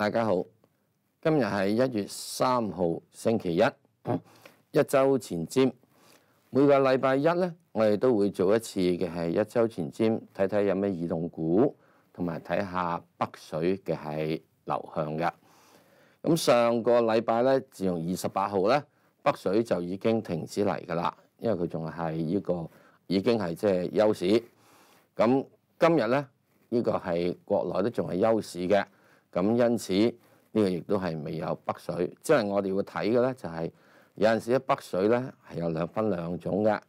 大家好，今日系一月三号星期一，一周前瞻。每个礼拜一咧，我哋都会做一次嘅系一周前瞻，睇睇有咩异动股，同埋睇下北水嘅系流向嘅。咁上个礼拜咧，自从二十八号咧，北水就已经停止嚟噶啦，因为佢仲系呢个已经系即系休市。咁今日咧，呢个系国内都仲系休市嘅。咁因此呢個亦都係未有北水，即係我哋會睇嘅咧，就係有陣時一北水咧係有兩分兩種嘅。